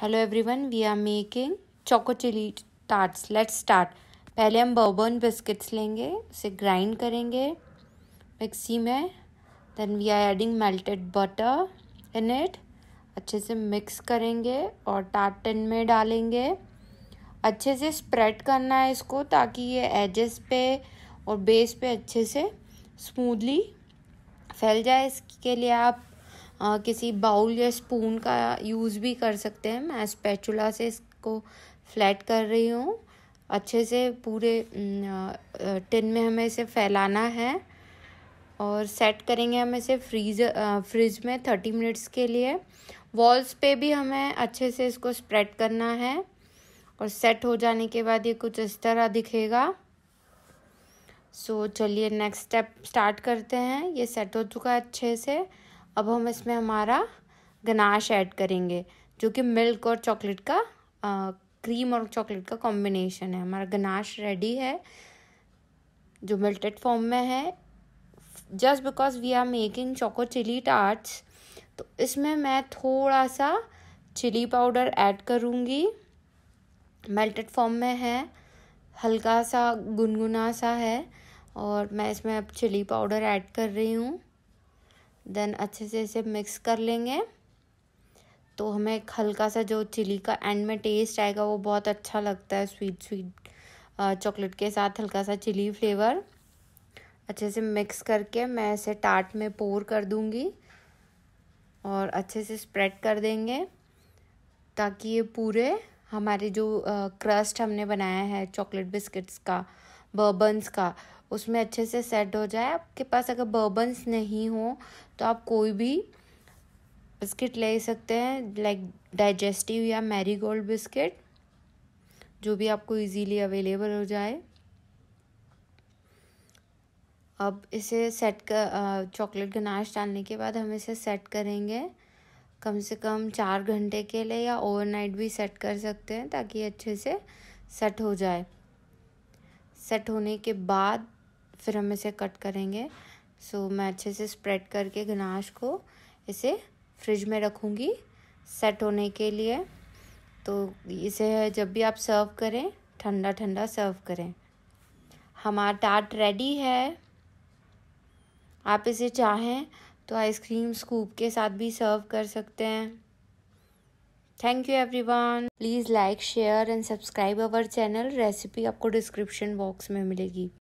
hello everyone we are making choco chilli tarts let's start पहले हम bourbon biscuits लेंगे उसे ग्राइंड करेंगे मिक्सी में then we are adding melted butter in it अच्छे से मिक्स करेंगे और टिन में डालेंगे अच्छे से स्प्रेड करना है इसको ताकि ये एजेस पे और बेस पे अच्छे से स्मूदली फैल जाए इसके लिए आप आ, किसी बाउल या स्पून का यूज़ भी कर सकते हैं मैं स्पैचुला से इसको फ्लैट कर रही हूँ अच्छे से पूरे टिन में हमें इसे फैलाना है और सेट करेंगे हम इसे फ्रीज फ्रिज में थर्टी मिनट्स के लिए वॉल्स पे भी हमें अच्छे से इसको स्प्रेड करना है और सेट हो जाने के बाद ये कुछ इस तरह दिखेगा सो so, चलिए नेक्स्ट स्टेप स्टार्ट करते हैं ये सेट हो चुका है अच्छे से अब हम इसमें हमारा गनाश ऐड करेंगे जो कि मिल्क और चॉकलेट का आ, क्रीम और चॉकलेट का कॉम्बिनेशन है हमारा गनाश रेडी है जो मिल्टेड फॉर्म में है just because we are making choco chilli tarts तो इसमें मैं थोड़ा सा चिली पाउडर ऐड करूँगी मेल्टेड फॉर्म में है हल्का सा गुनगुना सा है और मैं इसमें अब चिली पाउडर ऐड कर रही हूँ देन अच्छे से इसे मिक्स कर लेंगे तो हमें हल्का सा जो चिली का एंड में टेस्ट आएगा वो बहुत अच्छा लगता है स्वीट स्वीट चॉकलेट के साथ हल्का सा चिली फ्लेवर अच्छे से मिक्स करके मैं इसे टाट में पोर कर दूँगी और अच्छे से स्प्रेड कर देंगे ताकि ये पूरे हमारे जो क्रस्ट हमने बनाया है चॉकलेट बिस्किट्स का बर्बन्स का उसमें अच्छे से सेट हो जाए आपके पास अगर बर्बन्स नहीं हो तो आप कोई भी बिस्किट ले सकते हैं लाइक डाइजेस्टिव या मैरी गोल्ड बिस्किट जो भी आपको इजीली अवेलेबल हो जाए अब इसे सेट कर चॉकलेट गनाश डालने के बाद हम इसे सेट करेंगे कम से कम चार घंटे के लिए या ओवरनाइट भी सेट कर सकते हैं ताकि अच्छे से सेट हो जाए सेट होने के बाद फिर हम इसे कट करेंगे सो so, मैं अच्छे से स्प्रेड करके गनाश को इसे फ्रिज में रखूँगी सेट होने के लिए तो इसे जब भी आप सर्व करें ठंडा ठंडा सर्व करें हमारा टार्ट रेडी है आप इसे चाहें तो आइसक्रीम स्कूप के साथ भी सर्व कर सकते हैं thank you everyone please like share and subscribe our channel recipe आपको डिस्क्रिप्शन बॉक्स में मिलेगी